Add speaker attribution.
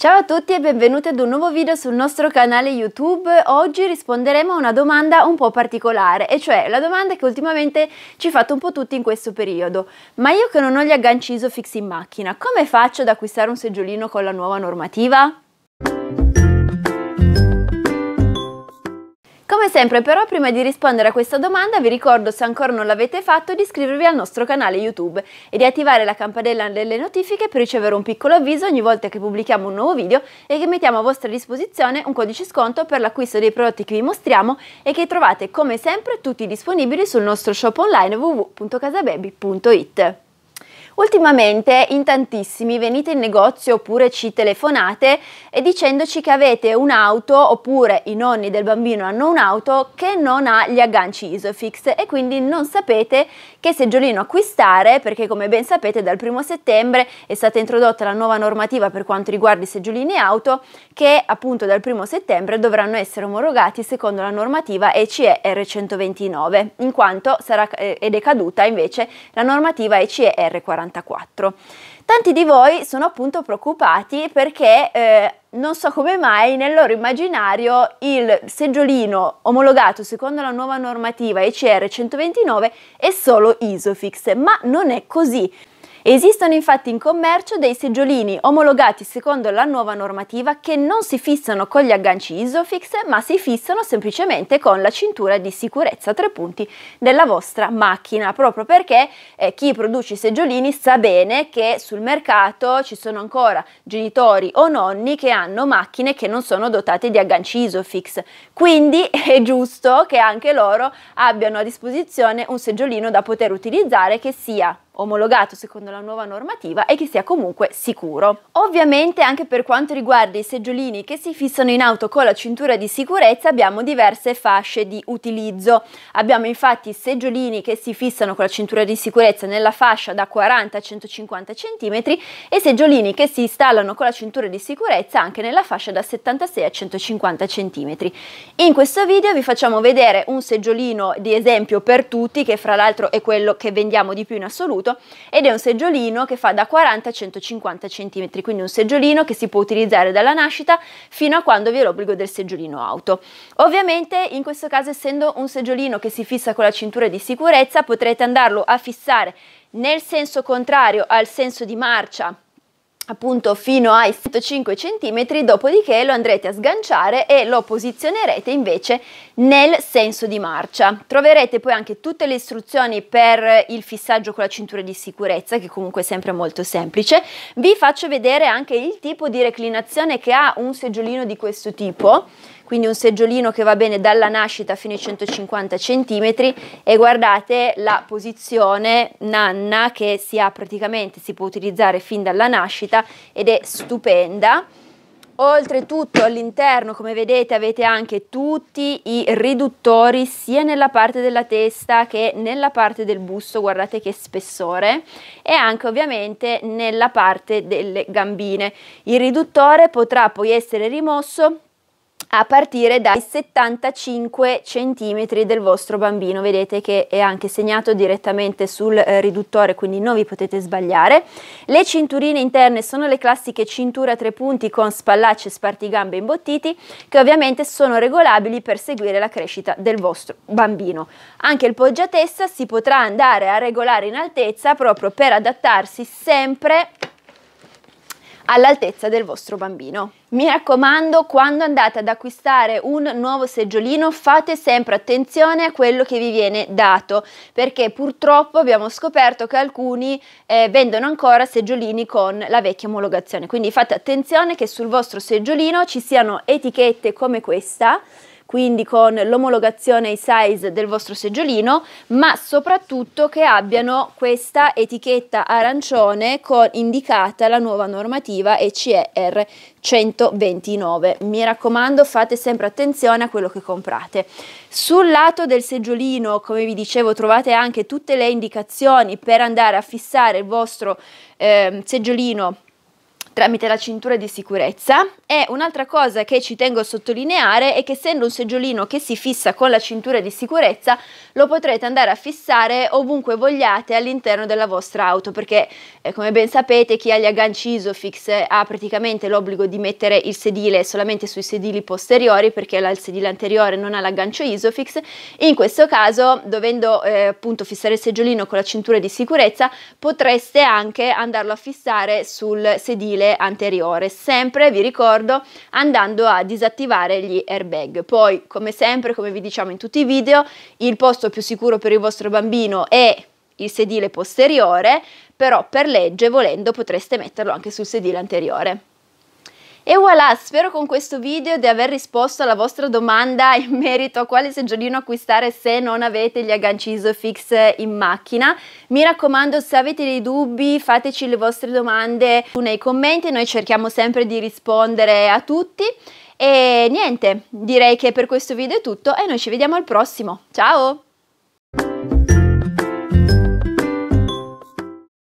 Speaker 1: Ciao a tutti e benvenuti ad un nuovo video sul nostro canale YouTube. Oggi risponderemo a una domanda un po' particolare, e cioè la domanda che ultimamente ci fate un po' tutti in questo periodo. Ma io che non ho gli agganci ISOFIX in macchina, come faccio ad acquistare un seggiolino con la nuova normativa? Come sempre però prima di rispondere a questa domanda vi ricordo se ancora non l'avete fatto di iscrivervi al nostro canale YouTube e di attivare la campanella delle notifiche per ricevere un piccolo avviso ogni volta che pubblichiamo un nuovo video e che mettiamo a vostra disposizione un codice sconto per l'acquisto dei prodotti che vi mostriamo e che trovate come sempre tutti disponibili sul nostro shop online www.casababy.it. Ultimamente in tantissimi venite in negozio oppure ci telefonate e eh, dicendoci che avete un'auto oppure i nonni del bambino hanno un'auto che non ha gli agganci Isofix e quindi non sapete che seggiolino acquistare perché come ben sapete dal primo settembre è stata introdotta la nuova normativa per quanto riguarda i seggiolini auto che appunto dal primo settembre dovranno essere omologati secondo la normativa ECE R129 in quanto sarà eh, ed è caduta invece la normativa ECE R40. 1994. Tanti di voi sono appunto preoccupati perché eh, non so come mai nel loro immaginario il seggiolino omologato secondo la nuova normativa ICR 129 è solo Isofix, ma non è così. Esistono infatti in commercio dei seggiolini omologati secondo la nuova normativa che non si fissano con gli agganci Isofix ma si fissano semplicemente con la cintura di sicurezza a tre punti della vostra macchina proprio perché eh, chi produce i seggiolini sa bene che sul mercato ci sono ancora genitori o nonni che hanno macchine che non sono dotate di agganci Isofix quindi è giusto che anche loro abbiano a disposizione un seggiolino da poter utilizzare che sia omologato secondo la nuova normativa e che sia comunque sicuro. Ovviamente anche per quanto riguarda i seggiolini che si fissano in auto con la cintura di sicurezza abbiamo diverse fasce di utilizzo. Abbiamo infatti seggiolini che si fissano con la cintura di sicurezza nella fascia da 40 a 150 cm e seggiolini che si installano con la cintura di sicurezza anche nella fascia da 76 a 150 cm. In questo video vi facciamo vedere un seggiolino di esempio per tutti che fra l'altro è quello che vendiamo di più in assoluto tessuto ed è un seggiolino che fa da 40 a 150 cm, quindi un seggiolino che si può utilizzare dalla nascita fino a quando vi è l'obbligo del seggiolino auto. Ovviamente in questo caso essendo un seggiolino che si fissa con la cintura di sicurezza potrete andarlo a fissare nel senso contrario al senso di marcia appunto fino ai 105 cm, dopodiché lo andrete a sganciare e lo posizionerete invece nel senso di marcia. Troverete poi anche tutte le istruzioni per il fissaggio con la cintura di sicurezza, che comunque è sempre molto semplice. Vi faccio vedere anche il tipo di reclinazione che ha un seggiolino di questo tipo quindi un seggiolino che va bene dalla nascita fino ai 150 cm e guardate la posizione nanna che si ha praticamente, si può utilizzare fin dalla nascita ed è stupenda. Oltretutto all'interno, come vedete, avete anche tutti i riduttori sia nella parte della testa che nella parte del busto, guardate che spessore, e anche ovviamente nella parte delle gambine. Il riduttore potrà poi essere rimosso a partire dai 75 cm del vostro bambino, vedete che è anche segnato direttamente sul eh, riduttore, quindi non vi potete sbagliare. Le cinturine interne sono le classiche cinture a tre punti con spallacce e spartigambe imbottiti, che ovviamente sono regolabili per seguire la crescita del vostro bambino. Anche il poggiatessa si potrà andare a regolare in altezza proprio per adattarsi sempre all'altezza del vostro bambino. Mi raccomando, quando andate ad acquistare un nuovo seggiolino fate sempre attenzione a quello che vi viene dato, perché purtroppo abbiamo scoperto che alcuni eh, vendono ancora seggiolini con la vecchia omologazione, quindi fate attenzione che sul vostro seggiolino ci siano etichette come questa quindi con l'omologazione e i size del vostro seggiolino, ma soprattutto che abbiano questa etichetta arancione con indicata la nuova normativa ECR 129. Mi raccomando, fate sempre attenzione a quello che comprate. Sul lato del seggiolino, come vi dicevo, trovate anche tutte le indicazioni per andare a fissare il vostro eh, seggiolino tramite la cintura di sicurezza e un'altra cosa che ci tengo a sottolineare è che essendo un seggiolino che si fissa con la cintura di sicurezza lo potrete andare a fissare ovunque vogliate all'interno della vostra auto perché eh, come ben sapete chi ha gli agganci Isofix ha praticamente l'obbligo di mettere il sedile solamente sui sedili posteriori perché il sedile anteriore non ha l'aggancio Isofix in questo caso dovendo eh, appunto fissare il seggiolino con la cintura di sicurezza potreste anche andarlo a fissare sul sedile mobile anteriore, sempre vi ricordo andando a disattivare gli airbag. Poi come sempre, come vi diciamo in tutti i video, il posto più sicuro per il vostro bambino è il sedile posteriore, però per legge volendo potreste metterlo anche sul sedile anteriore. E voilà, spero con questo video di aver risposto alla vostra domanda in merito a quale seggiolino acquistare se non avete gli agganci ISOFIX in macchina. Mi raccomando, se avete dei dubbi, fateci le vostre domande nei commenti, noi cerchiamo sempre di rispondere a tutti. E niente, direi che per questo video è tutto e noi ci vediamo al prossimo. Ciao!